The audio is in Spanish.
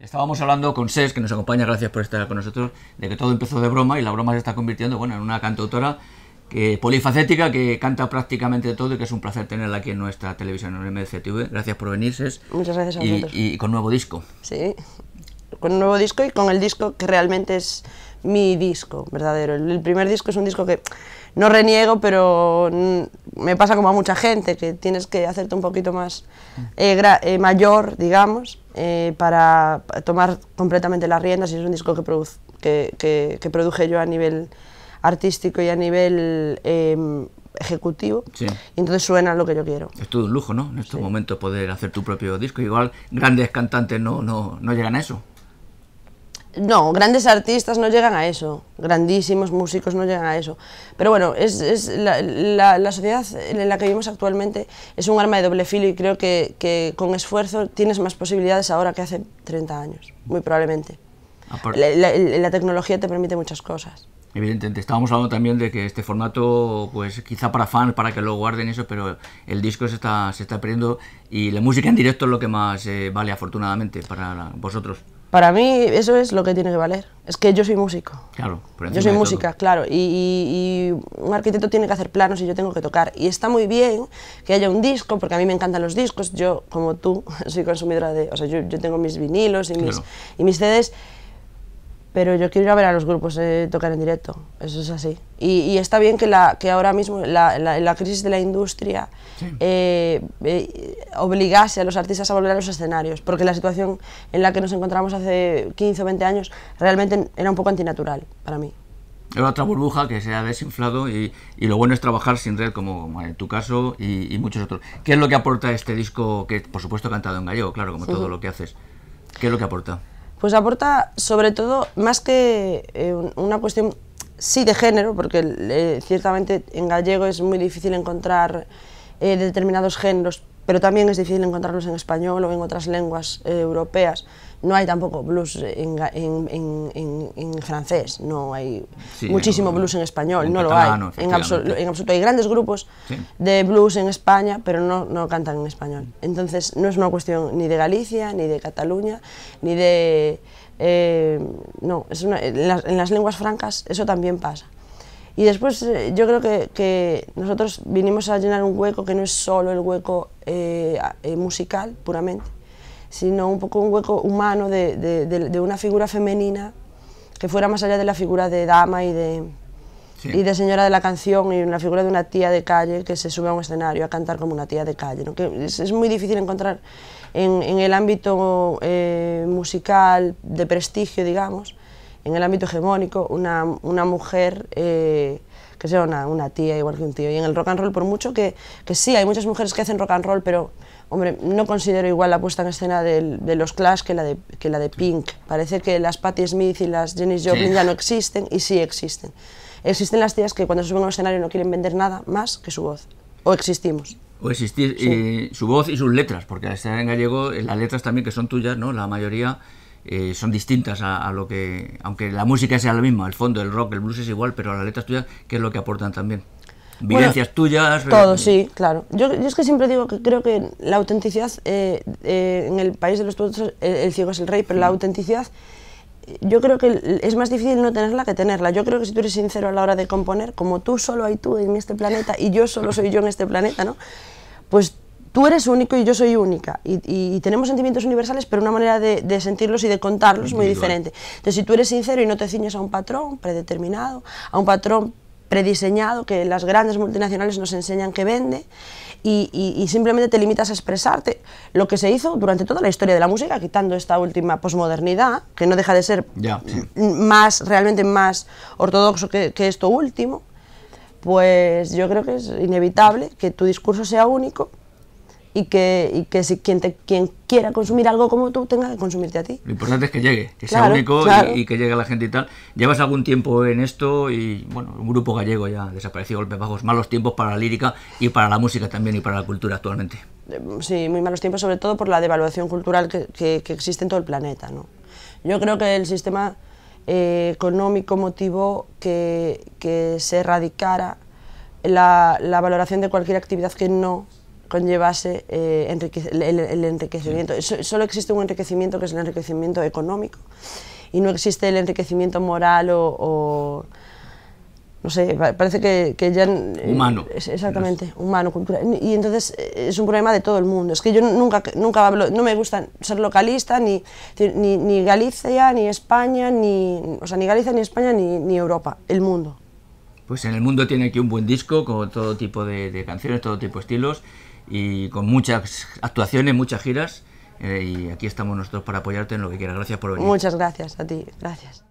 Estábamos hablando con Ses, que nos acompaña, gracias por estar con nosotros, de que todo empezó de broma y la broma se está convirtiendo bueno, en una cantautora que, polifacética que canta prácticamente todo y que es un placer tenerla aquí en nuestra televisión, en MCTV. Gracias por venir, Ses. Muchas gracias a vosotros. Y, con nuevo disco. Sí, con nuevo disco y con el disco que realmente es mi disco verdadero. El primer disco es un disco que no reniego, pero mm, me pasa como a mucha gente, que tienes que hacerte un poquito más mm. eh, eh, mayor, digamos, eh, para tomar completamente las riendas y es un disco que, que, que, produje yo a nivel artístico y a nivel em, ejecutivo. Y entonces suena lo que yo quiero. Es todo un lujo, ¿no? En estos momentos poder hacer tu propio disco. Igual grandes cantantes no, no, no llegan a eso. No, grandes artistas no llegan a eso, grandísimos músicos no llegan a eso. Pero bueno, es, es la, la, sociedad en la que vivimos actualmente es un arma de doble filo y creo que, que con esfuerzo tienes más posibilidades ahora que hace 30 años, muy probablemente. Ah, la, tecnología te permite muchas cosas. Evidentemente, estábamos hablando también de que este formato, pues quizá para fans, para que lo guarden eso, pero el disco se está, se está perdiendo y la música en directo es lo que más eh, vale afortunadamente para vosotros. Para mí eso es lo que tiene que valer. Es que yo soy músico. Claro, Yo soy música, claro. Y, un arquitecto tiene que hacer planos y yo tengo que tocar. Y está muy bien que haya un disco, porque a mí me encantan los discos. Yo, como tú, soy consumidora de... O sea, yo, tengo mis vinilos y, mis, y mis CDs pero yo quiero ir a ver a los grupos eh, tocar en directo, eso es así. Y, está bien que, la, que ahora mismo la, la, crisis de la industria eh, eh, obligase a los artistas a volver a los escenarios, porque la situación en la que nos encontramos hace 15 o 20 años realmente era un poco antinatural para mí. Era otra burbuja que se ha desinflado y, lo bueno es trabajar sin red, como en tu caso y, muchos otros. ¿Qué es lo que aporta este disco, que por supuesto cantado en gallego, claro, como todo lo que haces? ¿Qué es lo que aporta? pues aporta sobre todo, más que eh, una cuestión, sí, de género, porque eh, ciertamente en gallego es muy difícil encontrar eh, determinados géneros, pero también es difícil encontrarlos en español o en otras lenguas europeas no hay tampoco blues en, francés, no hay muchísimo blues en español, no lo hay. En, absoluto, Hay grandes grupos de blues en España, pero no, no cantan en español. Entonces no es una cuestión ni de Galicia, ni de Cataluña, ni de... Eh, no, en, las, lenguas francas eso también pasa. Y después eh, yo creo que, nosotros vinimos a llenar un hueco que no es solo el hueco eh, musical puramente, sino un poco un hueco humano de, una figura femenina que fuera más allá de la figura de dama y de, de señora de la canción y una figura de una tía de calle que se sube a un escenario a cantar como una tía de calle. Que es, muy difícil encontrar en, el ámbito eh, musical de prestigio, digamos, en el ámbito hegemónico, una, mujer... Eh, que sea una, tía igual que un tío. Y en el rock and roll, por mucho que, que sí, hay muchas mujeres que hacen rock and roll, pero hombre, no considero igual la puesta en escena de, de los Clash que la de, que la de Pink. Parece que las Patti Smith y las Jenny Joplin ya no existen y sí existen. Existen las tías que cuando suben al escenario no quieren vender nada más que su voz. O existimos. O existir eh, su voz y sus letras, porque al escena en gallego, eh, las letras también que son tuyas, ¿no? La mayoría eh, son distintas a, lo que, aunque la música sea la misma, el fondo, el rock, el blues es igual, pero las letras tuyas, que es lo que aportan también? Vivencias tuyas. Todo, sí, claro. Yo, es que siempre digo que creo que la autenticidad, eh, eh, en el país de los productos, el, ciego es el rey, pero la autenticidad yo creo que es más difícil no tenerla que tenerla. Yo creo que si tú eres sincero a la hora de componer, como tú solo hay tú en este planeta y yo solo soy yo en este planeta, ¿no? Pues tú eres único y yo soy única. Y, tenemos sentimientos universales, pero una manera de, sentirlos y de contarlos muy diferente. Entonces, si tú eres sincero y no te ciñes a un patrón predeterminado, a un patrón prediseñado que las grandes multinacionales nos enseñan que vende y, simplemente te limitas a expresarte lo que se hizo durante toda la historia de la música, quitando esta última posmodernidad, que no deja de ser más realmente más ortodoxo que, que esto último, pues yo creo que es inevitable que tu discurso sea único y que, que si quien, quien quiera consumir algo como tú tenga que consumirte a ti. Lo importante es que llegue, que sea único y, que llegue a la gente y tal. Llevas algún tiempo en esto y, bueno, un grupo gallego ya desapareció, golpes bajos, malos tiempos para la lírica y para la música también y para la cultura actualmente. Eh, sí, muy malos tiempos, sobre todo por la devaluación cultural que, que, existe en todo el planeta. ¿no? Yo creo que el sistema eh, económico motivó que, que se erradicara la, la valoración de cualquier actividad que no conllevase eh, el, enriquecimiento. Solo existe un enriquecimiento que es el enriquecimiento económico y no existe el enriquecimiento moral o, no sé, parece que, ya... Eh, humano. exactamente, humano, cultural. Y entonces eh, es un problema de todo el mundo. Es que yo nunca, nunca hablo, no me gusta ser localista, ni, ni, Galicia, ni España, ni, o sea, ni Galicia, ni España, ni, ni Europa, el mundo. Pues en el mundo tiene aquí un buen disco con todo tipo de, de canciones, todo tipo de estilos y con muchas actuaciones, muchas giras. Eh, y aquí estamos nosotros para apoyarte en lo que quieras. Gracias por venir. Muchas gracias a ti. Gracias.